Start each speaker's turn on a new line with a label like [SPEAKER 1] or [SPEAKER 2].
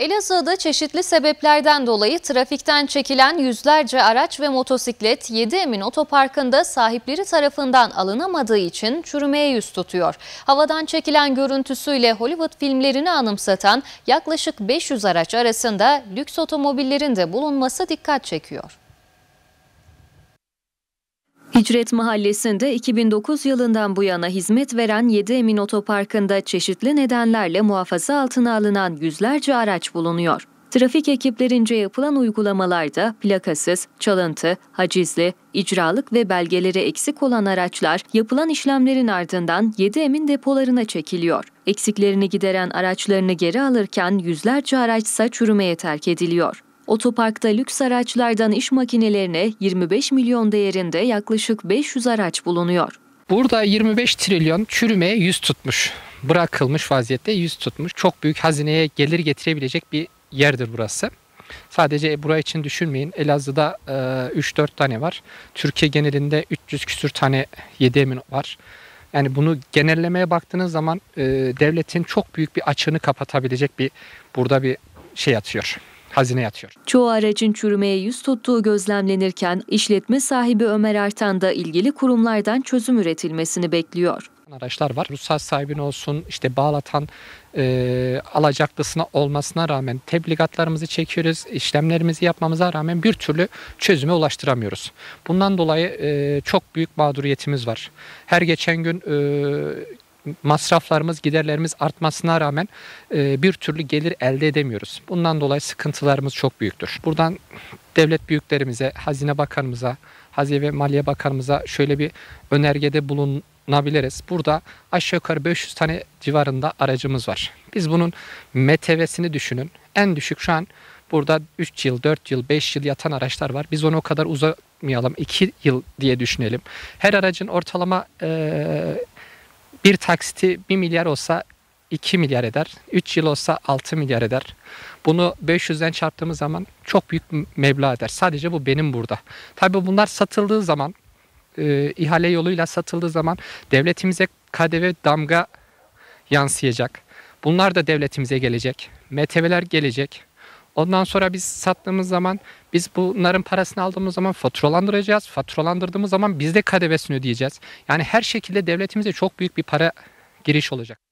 [SPEAKER 1] Elazığ'da çeşitli sebeplerden dolayı trafikten çekilen yüzlerce araç ve motosiklet 7 Emin Otoparkı'nda sahipleri tarafından alınamadığı için çürümeye yüz tutuyor. Havadan çekilen görüntüsüyle Hollywood filmlerini anımsatan yaklaşık 500 araç arasında lüks otomobillerin de bulunması dikkat çekiyor. Hicret Mahallesi'nde 2009 yılından bu yana hizmet veren 7 Emin Otoparkı'nda çeşitli nedenlerle muhafaza altına alınan yüzlerce araç bulunuyor. Trafik ekiplerince yapılan uygulamalarda plakasız, çalıntı, hacizli, icralık ve belgeleri eksik olan araçlar yapılan işlemlerin ardından 7 emin depolarına çekiliyor. Eksiklerini gideren araçlarını geri alırken yüzlerce araçsa çürümeye terk ediliyor. Otoparkta lüks araçlardan iş makinelerine 25 milyon değerinde yaklaşık 500 araç bulunuyor.
[SPEAKER 2] Burada 25 trilyon çürümeye yüz tutmuş. Bırakılmış vaziyette yüz tutmuş. Çok büyük hazineye gelir getirebilecek bir yerdir burası. Sadece e, buraya için düşünmeyin. Elazığ'da e, 3-4 tane var. Türkiye genelinde 300 küsür tane yedemin var. Yani bunu genellemeye baktığınız zaman e, devletin çok büyük bir açığını kapatabilecek bir burada bir şey atıyor hazine yatıyor.
[SPEAKER 1] Çoğu aracın çürümeye yüz tuttuğu gözlemlenirken işletme sahibi Ömer Artan da ilgili kurumlardan çözüm üretilmesini bekliyor
[SPEAKER 2] araçlar var. Ruhsat sahibin olsun işte bağlatan e, alacaklısına olmasına rağmen tebligatlarımızı çekiyoruz. işlemlerimizi yapmamıza rağmen bir türlü çözüme ulaştıramıyoruz. Bundan dolayı e, çok büyük mağduriyetimiz var. Her geçen gün e, masraflarımız, giderlerimiz artmasına rağmen e, bir türlü gelir elde edemiyoruz. Bundan dolayı sıkıntılarımız çok büyüktür. Buradan devlet büyüklerimize, Hazine Bakanımıza, Hazine ve Maliye Bakanımıza şöyle bir önergede bulunabiliriz. Burada aşağı yukarı 500 tane civarında aracımız var. Biz bunun MTV'sini düşünün. En düşük şu an burada 3 yıl, 4 yıl, 5 yıl yatan araçlar var. Biz onu o kadar uzatmayalım. 2 yıl diye düşünelim. Her aracın ortalama e, bir taksiti 1 milyar olsa 2 milyar eder. 3 yıl olsa 6 milyar eder. Bunu 500'den çarptığımız zaman çok büyük meblağ eder. Sadece bu benim burada. Tabi bunlar satıldığı zaman e, ihale yoluyla satıldığı zaman devletimize KDV damga yansıyacak. Bunlar da devletimize gelecek. MTV'ler gelecek. Ondan sonra biz sattığımız zaman biz bunların parasını aldığımız zaman faturalandıracağız. Faturalandırdığımız zaman biz de KDV'sini ödeyeceğiz. Yani her şekilde devletimize çok büyük
[SPEAKER 1] bir para giriş olacak.